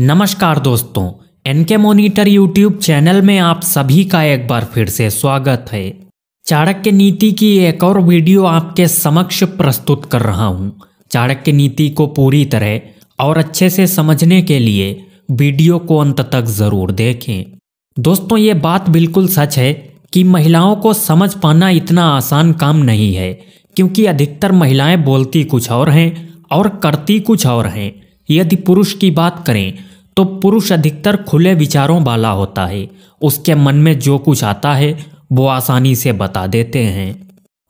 नमस्कार दोस्तों N K monitor YouTube channel में आप सभी का एक बार फिर से स्वागत है चाणक्य नीति की एक और वीडियो आपके समक्ष प्रस्तुत कर रहा हूं। चाणक्य नीति को पूरी तरह और अच्छे से समझने के लिए वीडियो को अंत तक ज़रूर देखें दोस्तों ये बात बिल्कुल सच है कि महिलाओं को समझ पाना इतना आसान काम नहीं है क्योंकि अधिकतर महिलाएं बोलती कुछ और हैं और करती कुछ और हैं यदि पुरुष की बात करें तो पुरुष अधिकतर खुले विचारों वाला होता है उसके मन में जो कुछ आता है वो आसानी से बता देते हैं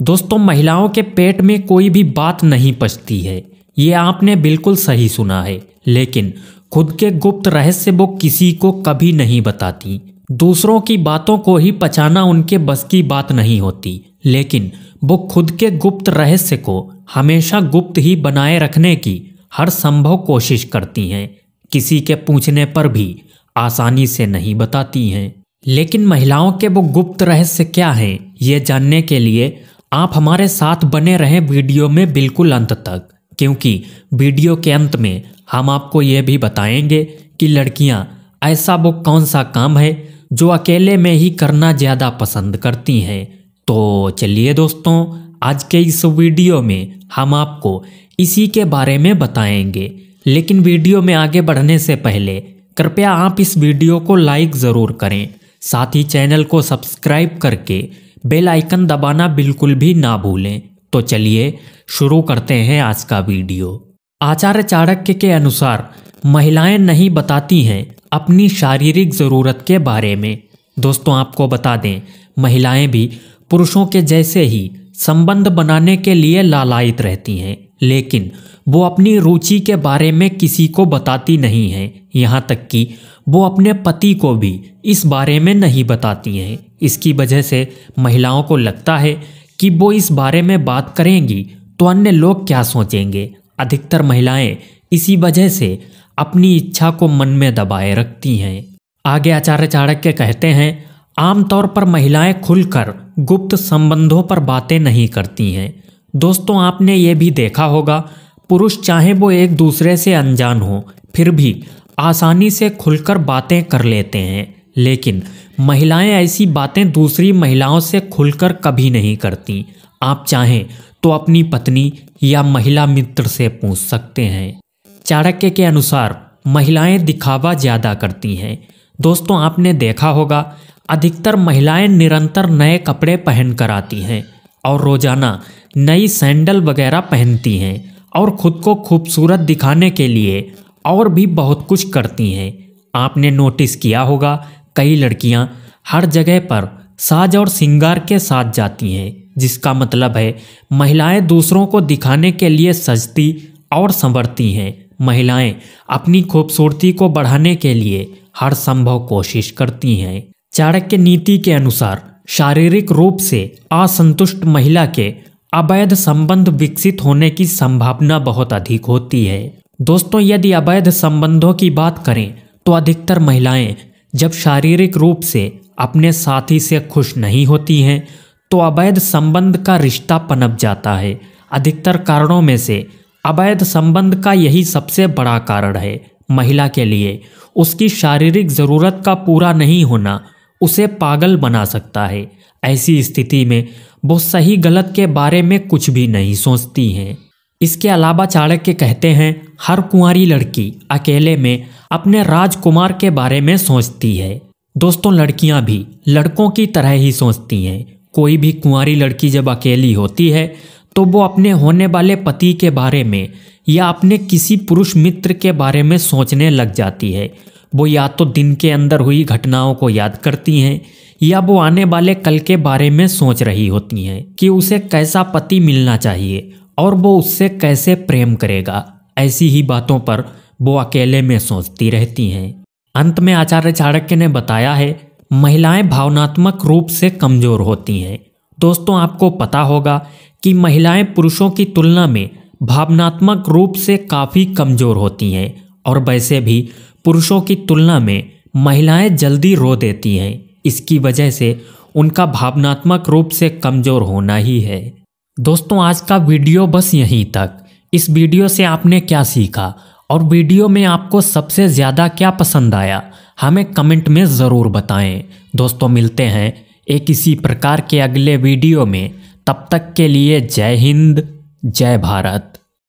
दोस्तों महिलाओं के पेट में कोई भी बात नहीं पचती है ये आपने बिल्कुल सही सुना है लेकिन खुद के गुप्त रहस्य वो किसी को कभी नहीं बताती दूसरों की बातों को ही पचाना उनके बस की बात नहीं होती लेकिन वो खुद के गुप्त रहस्य को हमेशा गुप्त ही बनाए रखने की हर संभव कोशिश करती हैं किसी के पूछने पर भी आसानी से नहीं बताती हैं लेकिन महिलाओं के वो गुप्त रहस्य क्या हैं ये जानने के लिए आप हमारे साथ बने रहें वीडियो में बिल्कुल अंत तक क्योंकि वीडियो के अंत में हम आपको ये भी बताएंगे कि लड़कियां ऐसा वो कौन सा काम है जो अकेले में ही करना ज़्यादा पसंद करती हैं तो चलिए दोस्तों आज के इस वीडियो में हम आपको इसी के बारे में बताएंगे लेकिन वीडियो में आगे बढ़ने से पहले कृपया आप इस वीडियो को लाइक ज़रूर करें साथ ही चैनल को सब्सक्राइब करके बेल आइकन दबाना बिल्कुल भी ना भूलें तो चलिए शुरू करते हैं आज का वीडियो आचार्य चाणक्य के अनुसार महिलाएं नहीं बताती हैं अपनी शारीरिक ज़रूरत के बारे में दोस्तों आपको बता दें महिलाएं भी पुरुषों के जैसे ही संबंध बनाने के लिए लालायित रहती हैं लेकिन वो अपनी रुचि के बारे में किसी को बताती नहीं है यहाँ तक कि वो अपने पति को भी इस बारे में नहीं बताती हैं इसकी वजह से महिलाओं को लगता है कि वो इस बारे में बात करेंगी तो अन्य लोग क्या सोचेंगे अधिकतर महिलाएं इसी वजह से अपनी इच्छा को मन में दबाए रखती हैं आगे आचार्य चाणक्य कहते हैं आमतौर पर महिलाएं खुलकर गुप्त संबंधों पर बातें नहीं करती हैं दोस्तों आपने ये भी देखा होगा पुरुष चाहे वो एक दूसरे से अनजान हो फिर भी आसानी से खुलकर बातें कर लेते हैं लेकिन महिलाएं ऐसी बातें दूसरी महिलाओं से खुलकर कभी नहीं करती आप चाहें तो अपनी पत्नी या महिला मित्र से पूछ सकते हैं चाणक्य के अनुसार महिलाएं दिखावा ज़्यादा करती हैं दोस्तों आपने देखा होगा अधिकतर महिलाएं निरंतर नए कपड़े पहन कर आती हैं और रोज़ाना नई सैंडल वगैरह पहनती हैं और ख़ुद को खूबसूरत दिखाने के लिए और भी बहुत कुछ करती हैं आपने नोटिस किया होगा कई लड़कियां हर जगह पर साज और सिंगार के साथ जाती हैं जिसका मतलब है महिलाएं दूसरों को दिखाने के लिए सजती और संवरती हैं महिलाएं अपनी खूबसूरती को बढ़ाने के लिए हर संभव कोशिश करती हैं चाणक्य नीति के अनुसार शारीरिक रूप से असंतुष्ट महिला के अवैध संबंध विकसित होने की संभावना बहुत अधिक होती है दोस्तों यदि अवैध संबंधों की बात करें तो अधिकतर महिलाएं जब शारीरिक रूप से अपने साथी से खुश नहीं होती हैं तो अवैध संबंध का रिश्ता पनप जाता है अधिकतर कारणों में से अवैध संबंध का यही सबसे बड़ा कारण है महिला के लिए उसकी शारीरिक ज़रूरत का पूरा नहीं होना उसे पागल बना सकता है ऐसी स्थिति में वो सही गलत के बारे में कुछ भी नहीं सोचती हैं इसके अलावा चाणक्य कहते हैं हर कुंवारी लड़की अकेले में अपने राजकुमार के बारे में सोचती है दोस्तों लड़कियां भी लड़कों की तरह ही सोचती हैं कोई भी कुंवारी लड़की जब अकेली होती है तो वो अपने होने वाले पति के बारे में या अपने किसी पुरुष मित्र के बारे में सोचने लग जाती है वो या तो दिन के अंदर हुई घटनाओं को याद करती हैं या वो आने वाले कल के बारे में सोच रही होती हैं कि उसे कैसा पति मिलना चाहिए और वो उससे कैसे प्रेम करेगा ऐसी ही बातों पर वो अकेले में सोचती रहती हैं अंत में आचार्य चाणक्य ने बताया है महिलाएं भावनात्मक रूप से कमज़ोर होती हैं दोस्तों आपको पता होगा कि महिलाएं पुरुषों की तुलना में भावनात्मक रूप से काफ़ी कमज़ोर होती हैं और वैसे भी पुरुषों की तुलना में महिलाएं जल्दी रो देती हैं इसकी वजह से उनका भावनात्मक रूप से कमज़ोर होना ही है दोस्तों आज का वीडियो बस यहीं तक इस वीडियो से आपने क्या सीखा और वीडियो में आपको सबसे ज़्यादा क्या पसंद आया हमें कमेंट में ज़रूर बताएं दोस्तों मिलते हैं एक इसी प्रकार के अगले वीडियो में तब तक के लिए जय हिंद जय भारत